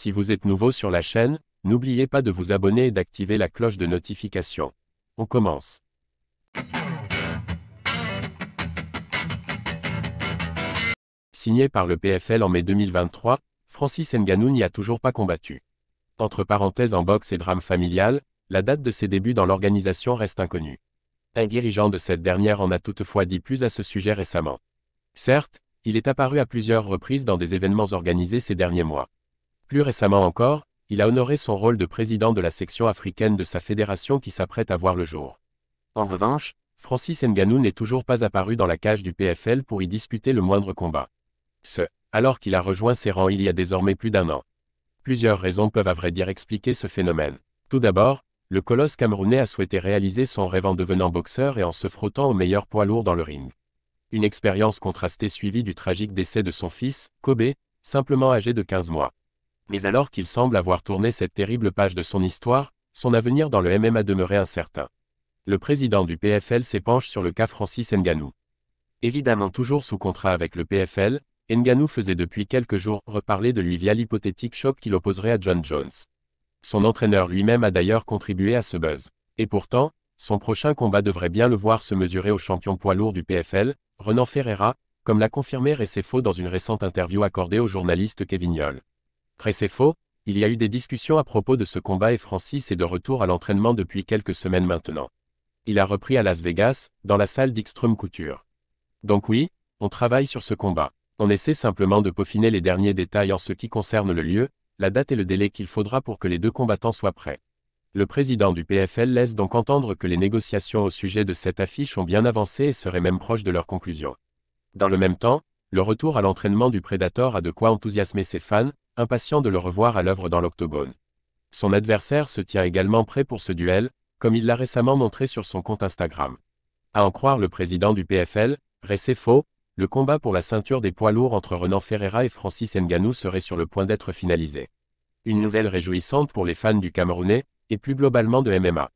Si vous êtes nouveau sur la chaîne, n'oubliez pas de vous abonner et d'activer la cloche de notification. On commence. Signé par le PFL en mai 2023, Francis Nganou n'y a toujours pas combattu. Entre parenthèses en boxe et drame familial, la date de ses débuts dans l'organisation reste inconnue. Un dirigeant de cette dernière en a toutefois dit plus à ce sujet récemment. Certes, il est apparu à plusieurs reprises dans des événements organisés ces derniers mois. Plus récemment encore, il a honoré son rôle de président de la section africaine de sa fédération qui s'apprête à voir le jour. En revanche, Francis Ngannou n'est toujours pas apparu dans la cage du PFL pour y disputer le moindre combat. Ce, alors qu'il a rejoint ses rangs il y a désormais plus d'un an. Plusieurs raisons peuvent à vrai dire expliquer ce phénomène. Tout d'abord, le colosse camerounais a souhaité réaliser son rêve en devenant boxeur et en se frottant au meilleur poids lourd dans le ring. Une expérience contrastée suivie du tragique décès de son fils, Kobe, simplement âgé de 15 mois. Mais alors qu'il semble avoir tourné cette terrible page de son histoire, son avenir dans le MMA demeurait incertain. Le président du PFL s'épanche sur le cas Francis Nganou. Évidemment toujours sous contrat avec le PFL, Nganou faisait depuis quelques jours reparler de lui via l'hypothétique choc qu'il opposerait à John Jones. Son entraîneur lui-même a d'ailleurs contribué à ce buzz. Et pourtant, son prochain combat devrait bien le voir se mesurer au champion poids lourd du PFL, Renan Ferreira, comme l'a confirmé Recefo dans une récente interview accordée au journaliste Kevin c'est faux, il y a eu des discussions à propos de ce combat et Francis est de retour à l'entraînement depuis quelques semaines maintenant. Il a repris à Las Vegas, dans la salle d'Extreme Couture. Donc oui, on travaille sur ce combat. On essaie simplement de peaufiner les derniers détails en ce qui concerne le lieu, la date et le délai qu'il faudra pour que les deux combattants soient prêts. Le président du PFL laisse donc entendre que les négociations au sujet de cette affiche ont bien avancé et seraient même proches de leur conclusion. Dans le même temps, le retour à l'entraînement du Predator a de quoi enthousiasmer ses fans, impatient de le revoir à l'œuvre dans l'octogone. Son adversaire se tient également prêt pour ce duel, comme il l'a récemment montré sur son compte Instagram. À en croire le président du PFL, Recefo, le combat pour la ceinture des poids lourds entre Renan Ferreira et Francis Nganou serait sur le point d'être finalisé. Une nouvelle réjouissante pour les fans du Camerounais, et plus globalement de MMA.